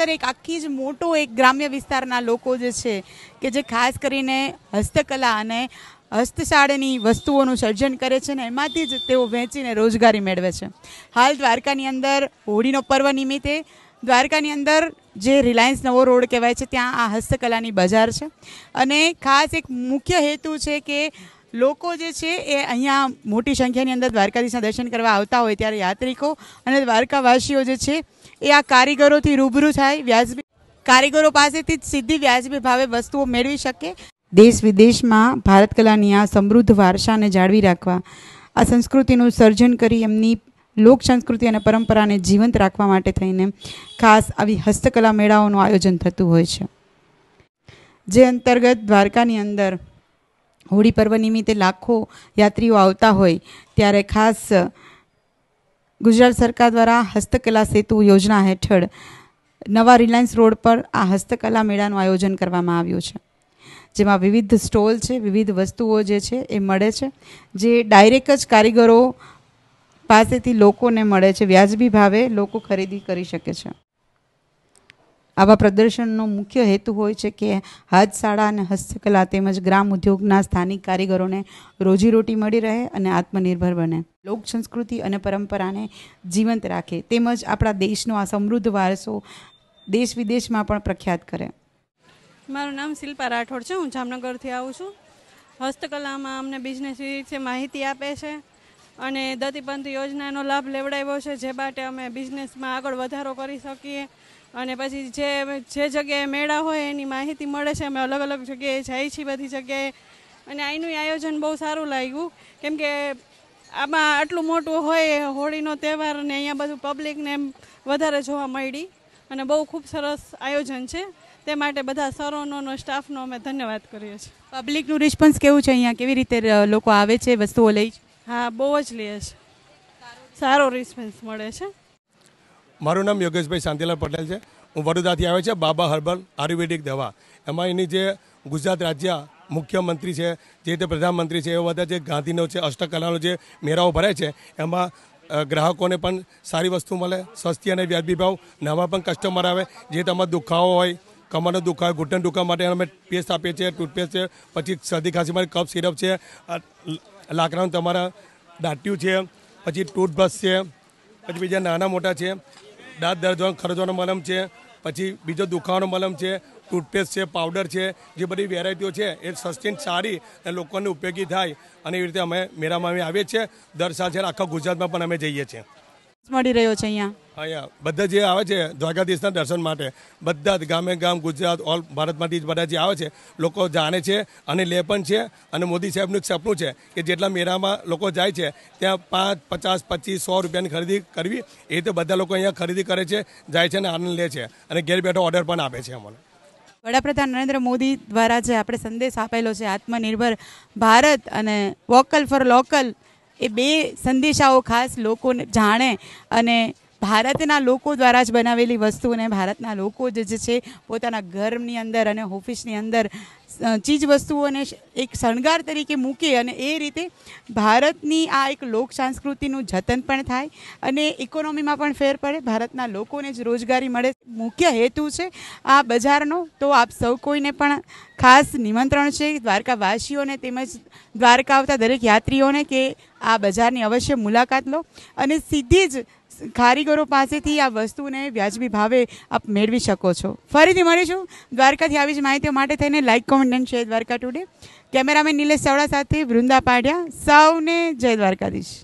અંદર એક આખી જ મોટો એક ગ્રામ્ય વિસ્તારના લોકો જે છે કે જે ખાસ કરીને હસ્તકલા અને હસ્તશાળની વસ્તુઓનું સર્જન કરે છે ને એમાંથી જ તેઓ વહેંચીને રોજગારી મેળવે છે હાલ દ્વારકાની અંદર હોળીનો પર્વ નિમિત્તે દ્વારકાની અંદર જે રિલાયન્સ નવો રોડ કહેવાય છે ત્યાં આ હસ્તકલાની બજાર છે અને ખાસ એક મુખ્ય હેતુ છે કે લોકો જે છે એ અહીંયા મોટી સંખ્યાની અંદર દ્વારકાધીશના દર્શન કરવા આવતા હોય ત્યારે યાત્રિકો અને દ્વારકાવાસીઓ જે છે એ આ કારીગરોથી રૂબરૂ થાય વ્યાજબી કારીગરો પાસેથી જ સીધી વ્યાજબી ભાવે વસ્તુઓ મેળવી શકે દેશ વિદેશમાં ભારત કલાની આ સમૃદ્ધ વારસાને જાળવી રાખવા આ સંસ્કૃતિનું સર્જન કરી એમની લોક સંસ્કૃતિ અને પરંપરાને જીવંત રાખવા માટે થઈને ખાસ આવી હસ્તકલા મેળાઓનું આયોજન થતું હોય છે જે અંતર્ગત દ્વારકાની અંદર હોળી પર્વ નિમિત્તે લાખો યાત્રીઓ આવતા હોય ત્યારે ખાસ ગુજરાત સરકાર દ્વારા હસ્તકલા સેતુ યોજના હેઠળ નવા રિલાયન્સ રોડ પર આ હસ્તકલા મેળાનું આયોજન કરવામાં આવ્યું છે જેમાં વિવિધ સ્ટોલ છે વિવિધ વસ્તુઓ જે છે એ મળે છે જે ડાયરેક્ટ જ કારીગરો પાસેથી લોકોને મળે છે વ્યાજબી ભાવે લોકો ખરીદી કરી શકે છે આવા પ્રદર્શનનો મુખ્ય હેતુ હોય છે કે હાથ શાળા અને હસ્તકલા તેમજ ગ્રામ ઉદ્યોગના સ્થાનિક કારીગરોને રોજીરોટી મળી રહે અને આત્મનિર્ભર બને લોક સંસ્કૃતિ અને પરંપરાને જીવંત રાખે તેમજ આપણા દેશનો આ સમૃદ્ધ વારસો દેશ વિદેશમાં પણ પ્રખ્યાત કરે મારું નામ શિલ્પા રાઠોડ છે હું જામનગરથી આવું છું હસ્તકલામાં અમને બિઝનેસ વિશે માહિતી આપે છે અને દત્તીપંથ યોજનાનો લાભ લેવડાવ્યો છે જે માટે અમે બિઝનેસમાં આગળ વધારો કરી શકીએ અને પછી જે જે જગ્યાએ મેળા હોય એની માહિતી મળે છે અમે અલગ અલગ જગ્યાએ જઈએ છીએ બધી જગ્યાએ અને અહીંનું આયોજન બહુ સારું લાગ્યું કેમ કે આમાં આટલું મોટું હોય હોળીનો તહેવાર અને અહીંયા બધું પબ્લિકને વધારે જોવા મળી અને બહુ ખૂબ સરસ આયોજન છે તે માટે બધા સરોનો સ્ટાફનો અમે ધન્યવાદ કરીએ છીએ પબ્લિકનું રિસ્પોન્સ કેવું છે અહીંયા કેવી રીતે લોકો આવે છે વસ્તુઓ લઈ છે હા બહુ જ લે છે સારો રિસ્પોન્સ મળે છે મારું નામ યોગેશભાઈ શાંતિલાલ પટેલ છે હું વડોદરાથી આવ્યો છે બાબા હર્બલ આયુર્વેદિક દવા એમાં એની જે ગુજરાત રાજ્ય મુખ્યમંત્રી છે જે રીતે પ્રધાનમંત્રી છે એ બધા જે ગાંધીનો છે અષ્ટકલાનો જે મેળાઓ ભરાય છે એમાં ગ્રાહકોને પણ સારી વસ્તુ મળે સસ્તી અને વ્યાજબી ભાવ નવા પણ કસ્ટમર આવે જે તમારા દુખાવો હોય કમરનો દુખાવો ઘૂંટણ દુખાવા માટે અમે પેસ્ટ આપીએ છીએ ટૂથપેસ્ટ છે પછી શરદી ખાંસી માટે કફ સિરપ છે લાકડાનું તમારા દાંટ્યું છે પછી ટૂથબ્રશ છે પછી બીજા નાના મોટા છે દાંત દર્દવાનો ખરજવાનો મલમ છે પછી બીજો દુખાવાનો મલમ છે ટૂથપેસ્ટ છે પાવડર છે જે બધી વેરાયટીઓ છે એ સસ્ટેન સારી અને લોકોને ઉપયોગી થાય અને એવી રીતે અમે મેળામાં અમે આવીએ છીએ દર સાલ આખા ગુજરાતમાં પણ અમે જઈએ છીએ મળી રહ્યો છે અહીંયા અહીંયા બધા જે આવે છે દ્વારકાધીશના દર્શન માટે બધા જ ગામે ગામ ગુજરાત ઓલ ભારતમાંથી જ બધા જે આવે છે લોકો જાણે છે અને લે પણ છે અને મોદી સાહેબનું એક સપનું છે કે જેટલા મેળામાં લોકો જાય છે ત્યાં પાંચ પચાસ પચીસ સો રૂપિયાની ખરીદી કરવી એ રીતે બધા લોકો અહીંયા ખરીદી કરે છે જાય છે અને આનંદ લે છે અને ઘેર બેઠો ઓર્ડર પણ આપે છે અમને વડાપ્રધાન નરેન્દ્ર મોદી દ્વારા જે આપણે સંદેશ આપેલો છે આત્મનિર્ભર ભારત અને વોકલ ફોર લોકલ એ બે સંદેશાઓ ખાસ લોકોને જાણે અને ભારતના લોકો દ્વારા જ બનાવેલી વસ્તુને ભારતના લોકો જ છે પોતાના ઘરની અંદર અને ઓફિસની અંદર ચીજ વસ્તુઓને એક શણગાર તરીકે મૂકે અને એ રીતે ભારતની આ એક લોક સંસ્કૃતિનું જતન પણ થાય અને ઇકોનોમીમાં પણ ફેર પડે ભારતના લોકોને જ રોજગારી મળે મુખ્ય હેતુ છે આ બજારનો તો આપ સૌ કોઈને પણ ખાસ નિમંત્રણ છે દ્વારકાવાસીઓને તેમજ દ્વારકા આવતા દરેક યાત્રીઓને કે આ બજારની અવશ્ય મુલાકાત લો અને સીધી જ કારીગરો પાસેથી આ વસ્તુને વ્યાજબી ભાવે આપ મેળવી શકો છો ફરીથી મળીશું દ્વારકાથી આવી જ માહિતીઓ માટે થઈને લાઇક કોમેન્ટ અભિનંદન છે દ્વારકા ટુડે કેમેરામેન નિલેશ ચાવડા સાથે વૃંદા પાડ્યા સૌને જય દ્વારકાધીશ